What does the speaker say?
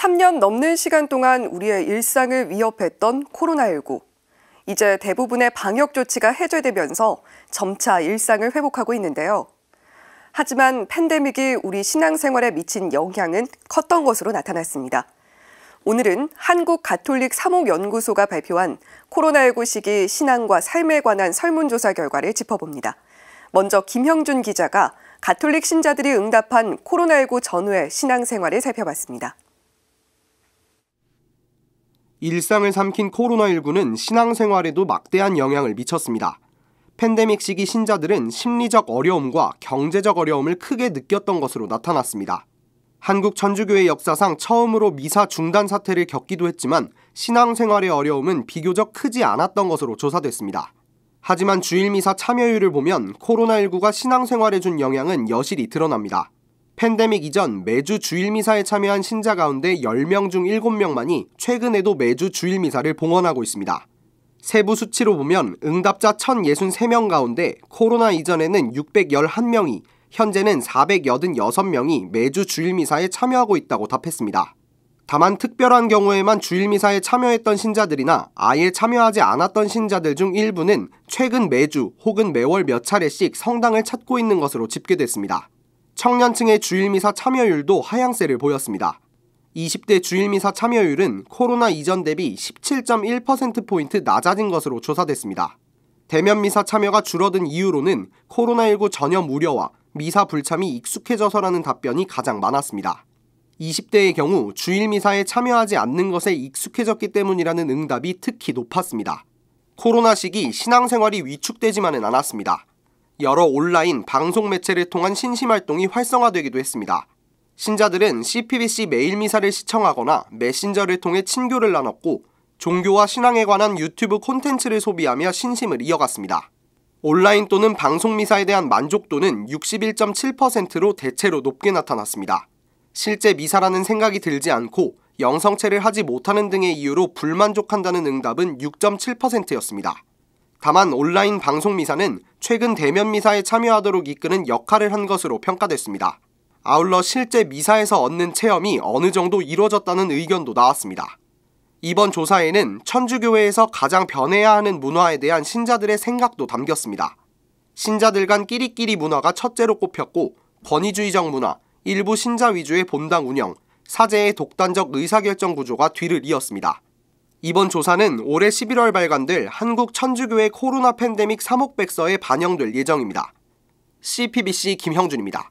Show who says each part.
Speaker 1: 3년 넘는 시간 동안 우리의 일상을 위협했던 코로나19. 이제 대부분의 방역 조치가 해제되면서 점차 일상을 회복하고 있는데요. 하지만 팬데믹이 우리 신앙생활에 미친 영향은 컸던 것으로 나타났습니다. 오늘은 한국 가톨릭 사목연구소가 발표한 코로나19 시기 신앙과 삶에 관한 설문조사 결과를 짚어봅니다. 먼저 김형준 기자가 가톨릭 신자들이 응답한 코로나19 전후의 신앙생활을 살펴봤습니다.
Speaker 2: 일상을 삼킨 코로나19는 신앙생활에도 막대한 영향을 미쳤습니다. 팬데믹 시기 신자들은 심리적 어려움과 경제적 어려움을 크게 느꼈던 것으로 나타났습니다. 한국 천주교의 역사상 처음으로 미사 중단 사태를 겪기도 했지만 신앙생활의 어려움은 비교적 크지 않았던 것으로 조사됐습니다. 하지만 주일미사 참여율을 보면 코로나19가 신앙생활에 준 영향은 여실히 드러납니다. 팬데믹 이전 매주 주일 미사에 참여한 신자 가운데 10명 중 7명만이 최근에도 매주 주일 미사를 봉헌하고 있습니다. 세부 수치로 보면 응답자 1,063명 가운데 코로나 이전에는 611명이 현재는 486명이 매주 주일 미사에 참여하고 있다고 답했습니다. 다만 특별한 경우에만 주일 미사에 참여했던 신자들이나 아예 참여하지 않았던 신자들 중 일부는 최근 매주 혹은 매월 몇 차례씩 성당을 찾고 있는 것으로 집계됐습니다. 청년층의 주일미사 참여율도 하향세를 보였습니다. 20대 주일미사 참여율은 코로나 이전 대비 17.1%포인트 낮아진 것으로 조사됐습니다. 대면 미사 참여가 줄어든 이유로는 코로나19 전염 우려와 미사 불참이 익숙해져서라는 답변이 가장 많았습니다. 20대의 경우 주일 미사에 참여하지 않는 것에 익숙해졌기 때문이라는 응답이 특히 높았습니다. 코로나 시기 신앙생활이 위축되지만은 않았습니다. 여러 온라인 방송 매체를 통한 신심 활동이 활성화되기도 했습니다. 신자들은 CPBC 메일 미사를 시청하거나 메신저를 통해 친교를 나눴고 종교와 신앙에 관한 유튜브 콘텐츠를 소비하며 신심을 이어갔습니다. 온라인 또는 방송 미사에 대한 만족도는 61.7%로 대체로 높게 나타났습니다. 실제 미사라는 생각이 들지 않고 영성체를 하지 못하는 등의 이유로 불만족한다는 응답은 6.7%였습니다. 다만 온라인 방송 미사는 최근 대면 미사에 참여하도록 이끄는 역할을 한 것으로 평가됐습니다. 아울러 실제 미사에서 얻는 체험이 어느 정도 이루어졌다는 의견도 나왔습니다. 이번 조사에는 천주교회에서 가장 변해야 하는 문화에 대한 신자들의 생각도 담겼습니다. 신자들 간 끼리끼리 문화가 첫째로 꼽혔고 권위주의적 문화, 일부 신자 위주의 본당 운영, 사제의 독단적 의사결정 구조가 뒤를 이었습니다. 이번 조사는 올해 11월 발간될 한국 천주교회 코로나 팬데믹 사목백서에 반영될 예정입니다. CPBC 김형준입니다.